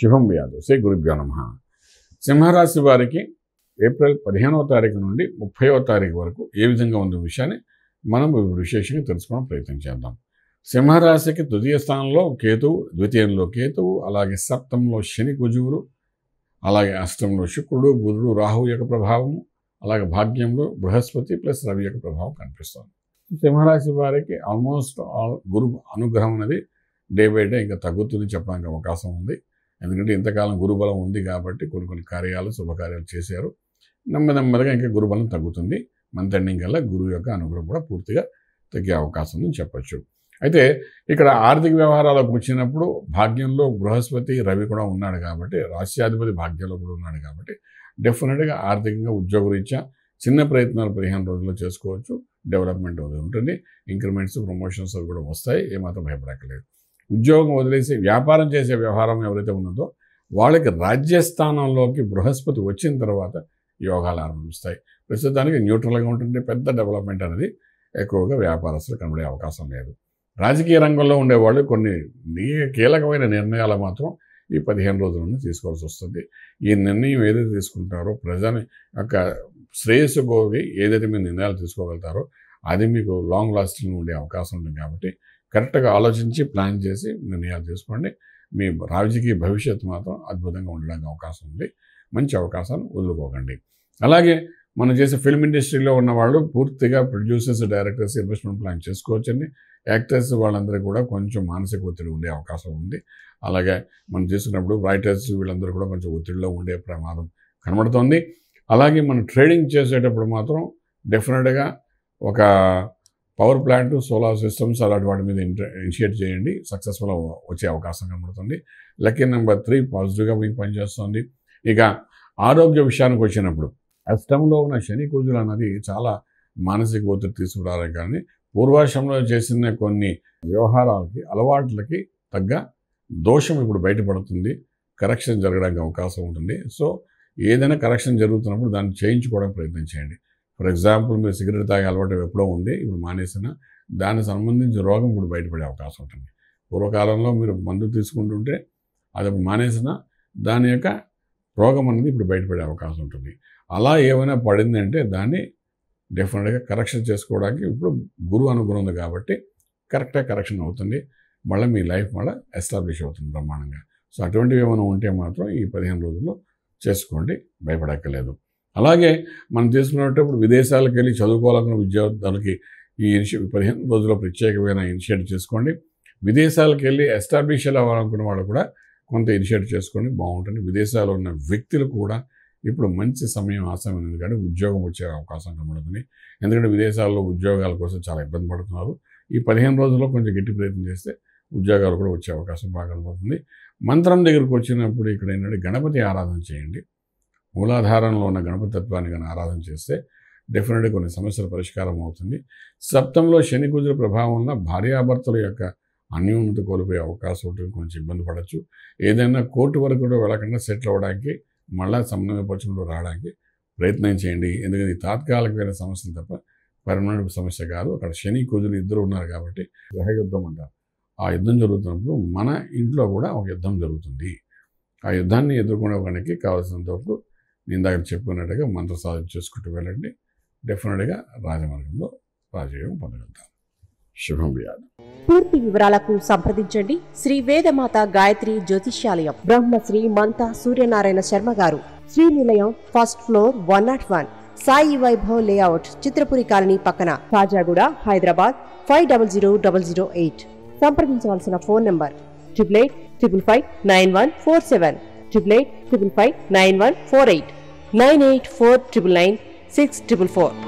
శుభం వ్యాధు శ్రీ గురుభ్యో నమ సింహరాశి వారికి ఏప్రిల్ పదిహేనవ తారీఖు నుండి ముప్పైవ తారీఖు వరకు ఏ విధంగా ఉంది విషయాన్ని మనం విశేషంగా తెలుసుకోవడం ప్రయత్నం చేద్దాం సింహరాశికి తృతీయ స్థానంలో కేతువు ద్వితీయంలో కేతువు అలాగే సప్తంలో శని కుజువులు అలాగే అష్టంలో శుక్రుడు బుధుడు రాహు యొక్క ప్రభావము అలాగే భాగ్యంలో బృహస్పతి ప్లస్ రవి యొక్క ప్రభావం కనిపిస్తుంది సింహరాశి వారికి ఆల్మోస్ట్ ఆల్ గురు అనుగ్రహం అనేది డే బై డే ఇంకా తగ్గుతుంది చెప్పడానికి అవకాశం ఉంది ఎందుకంటే ఇంతకాలం గురుబలం ఉంది కాబట్టి కొన్ని కొన్ని కార్యాలు శుభకార్యాలు చేశారు నెమ్మది నెమ్మదిగా ఇంకా గురుబలం తగ్గుతుంది మంత్ ఎండింగ్ కల్లా గురువు యొక్క అనుగ్రహం కూడా పూర్తిగా తగ్గే అవకాశం ఉందని చెప్పచ్చు అయితే ఇక్కడ ఆర్థిక వ్యవహారాలకు వచ్చినప్పుడు భాగ్యంలో బృహస్పతి రవి కూడా ఉన్నాడు కాబట్టి రాష్ట్రాధిపతి భాగ్యంలో కూడా ఉన్నాడు కాబట్టి డెఫినెట్గా ఆర్థికంగా ఉద్యోగ రీత్యా చిన్న ప్రయత్నాలు పదిహేను రోజుల్లో చేసుకోవచ్చు డెవలప్మెంట్ ఉంటుంది ఇంక్రిమెంట్స్ ప్రమోషన్స్ అవి కూడా వస్తాయి ఏమాత్రం భయపడక్కలేదు ఉద్యోగం వదిలేసి వ్యాపారం చేసే వ్యవహారం ఎవరైతే ఉన్నదో వాళ్ళకి రాజ్యస్థానంలోకి బృహస్పతి వచ్చిన తర్వాత యోగాలు ఆరంభిస్తాయి ప్రస్తుతానికి న్యూట్రల్గా ఉంటుంటే పెద్ద డెవలప్మెంట్ అనేది ఎక్కువగా వ్యాపారస్తులు కనబడే అవకాశం లేదు రాజకీయ రంగంలో ఉండేవాళ్ళు కొన్ని కీలకమైన నిర్ణయాలు మాత్రం ఈ పదిహేను రోజులను తీసుకోవాల్సి వస్తుంది ఈ నిర్ణయం ఏదైతే తీసుకుంటారో ప్రజని యొక్క శ్రేయస్సు ఏదైతే మీరు నిర్ణయాలు తీసుకోగలుగుతారో అది మీకు లాంగ్ లాస్టింగ్ ఉండే అవకాశం ఉంటుంది కాబట్టి కరెక్ట్గా ఆలోచించి ప్లాన్ చేసి నిర్ణయాలు చేసుకోండి మీ రాజకీయ భవిష్యత్తు మాత్రం అద్భుతంగా ఉండడానికి అవకాశం ఉంది మంచి అవకాశాలు వదులుకోకండి అలాగే మనం చేసే ఫిల్మ్ ఇండస్ట్రీలో ఉన్నవాళ్ళు పూర్తిగా ప్రొడ్యూసర్స్ డైరెక్టర్స్ ఇన్వెస్ట్మెంట్ ప్లాన్ చేసుకోవచ్చండి యాక్టర్స్ వాళ్ళందరూ కూడా కొంచెం మానసిక ఒత్తిడి ఉండే అవకాశం ఉంది అలాగే మనం చేసుకున్నప్పుడు రైటర్స్ వీళ్ళందరూ కూడా కొంచెం ఒత్తిడిలో ఉండే ప్రమాదం కనబడుతోంది అలాగే మనం ట్రేడింగ్ చేసేటప్పుడు మాత్రం డెఫినెట్గా ఒక పవర్ ప్లాంట్ సోలార్ సిస్టమ్స్ అలాంటి వాటి మీద ఇనిషియేట్ చేయండి సక్సెస్ఫుల్ వచ్చే అవకాశం కనబడుతుంది లక్కీ నెంబర్ త్రీ పాజిటివ్గా మీకు పనిచేస్తుంది ఇక ఆరోగ్య విషయానికి వచ్చినప్పుడు అష్టంలో ఉన్న శని కూజులు అన్నది చాలా మానసిక ఒత్తిడి తీసుకురాలే కానీ పూర్వాశంలో చేసిన కొన్ని వ్యవహారాలకి అలవాట్లకి తగ్గ దోషం ఇప్పుడు బయటపడుతుంది కరెక్షన్ జరగడానికి అవకాశం ఉంటుంది సో ఏదైనా కరెక్షన్ జరుగుతున్నప్పుడు దాన్ని చేయించుకోవడానికి ప్రయత్నం చేయండి ఫర్ ఎగ్జాంపుల్ మీరు సిగరెట్ తాగే అలవాటు ఎప్పుడో ఉంది ఇప్పుడు మానేసిన దానికి సంబంధించిన రోగం ఇప్పుడు బయటపడే అవకాశం ఉంటుంది పూర్వకాలంలో మీరు మందు తీసుకుంటుంటే అది మానేసిన దాని యొక్క రోగం అనేది ఇప్పుడు బయటపడే అవకాశం ఉంటుంది అలా ఏమైనా పడిందంటే దాన్ని డెఫినెట్గా కరెక్షన్ చేసుకోవడానికి ఇప్పుడు గురువు అనుగుణం ఉంది కాబట్టి కరెక్ట్గా కరెక్షన్ అవుతుంది మళ్ళీ మీ లైఫ్ మళ్ళీ ఎస్టాబ్లిష్ అవుతుంది బ్రహ్మాండంగా సో అటువంటివి ఏమైనా ఉంటే మాత్రం ఈ పదిహేను రోజుల్లో చేసుకోండి భయపడక్కర్లేదు అలాగే మనం తీసుకున్నప్పుడు విదేశాలకు వెళ్ళి చదువుకోవాలన్న విద్యార్థులకి ఈ ఇనిషియేట్ పదిహేను రోజుల ప్రత్యేకమైన ఇనిషియేట్ చేసుకోండి విదేశాలకు వెళ్ళి ఎస్టాబ్లిష్ అవ్వాలనుకున్న వాళ్ళు కూడా కొంత ఇనిషియేట్ చేసుకోండి బాగుంటుంది విదేశాల్లో ఉన్న వ్యక్తులు కూడా ఇప్పుడు మంచి సమయం ఆసమైన ఎందుకంటే ఉద్యోగం వచ్చే అవకాశం కనబడుతుంది ఎందుకంటే విదేశాల్లో ఉద్యోగాల కోసం చాలా ఇబ్బంది పడుతున్నారు ఈ పదిహేను రోజుల్లో కొంచెం గట్టి ప్రయత్నం చేస్తే ఉద్యోగాలు కూడా వచ్చే అవకాశం బాగా కనబడుతుంది మంత్రం దగ్గరకు వచ్చినప్పుడు ఇక్కడ ఏంటంటే గణపతి ఆరాధన చేయండి మూలాధారంలో ఉన్న గణపతి తత్వాన్ని కానీ ఆరాధన చేస్తే డెఫినెట్గా కొన్ని సమస్యల పరిష్కారం అవుతుంది సప్తంలో శని కుజుల ప్రభావం ఉన్న భార్యాభర్తల యొక్క అన్యూన్నత కోల్పోయే అవకాశం ఉంటుంది కొంచెం ఇబ్బంది పడవచ్చు ఏదైనా కోర్టు వరకు కూడా వెళ్ళకుండా సెటిల్ అవ్వడానికి మళ్ళా సమన్వయపరచుకుంటూ రావడానికి ప్రయత్నం చేయండి ఎందుకంటే తాత్కాలికమైన సమస్యలు తప్ప పర్మనెంట్ సమస్య కాదు అక్కడ శని కుజులు ఇద్దరు ఉన్నారు కాబట్టి గ్రహ యుద్ధం అంటారు ఆ యుద్ధం జరుగుతున్నప్పుడు మన ఇంట్లో కూడా ఒక యుద్ధం జరుగుతుంది ఆ యుద్ధాన్ని ఎదుర్కొనే వానికి కావాల్సినంత వరకు నేను దగ్గర చెప్పుకున్నట్టుగా మంత్ర సాధన చేసుకుంటూ వెళ్ళండి డెఫినెట్గా రాజమార్గంలో రాజయోగం పొందగలుగుతాం శుభం పూర్తి వివరాలకు సంప్రదించండి శ్రీ వేదమాత గాయత్రి జ్యోతిష్యాలయం బ్రహ్మశ్రీ మంత సూర్యనారాయణ శర్మ గారు Sri Nilayam first floor one naught one Sai Vaibhav layout Chitrapuri colony పక్కన Kajaguda Hyderabad five double zero double zero eight సంప్రదించవలసిన phone number triple eight triple five nine one four seven triple eight triple five nine one four eight 98499 644.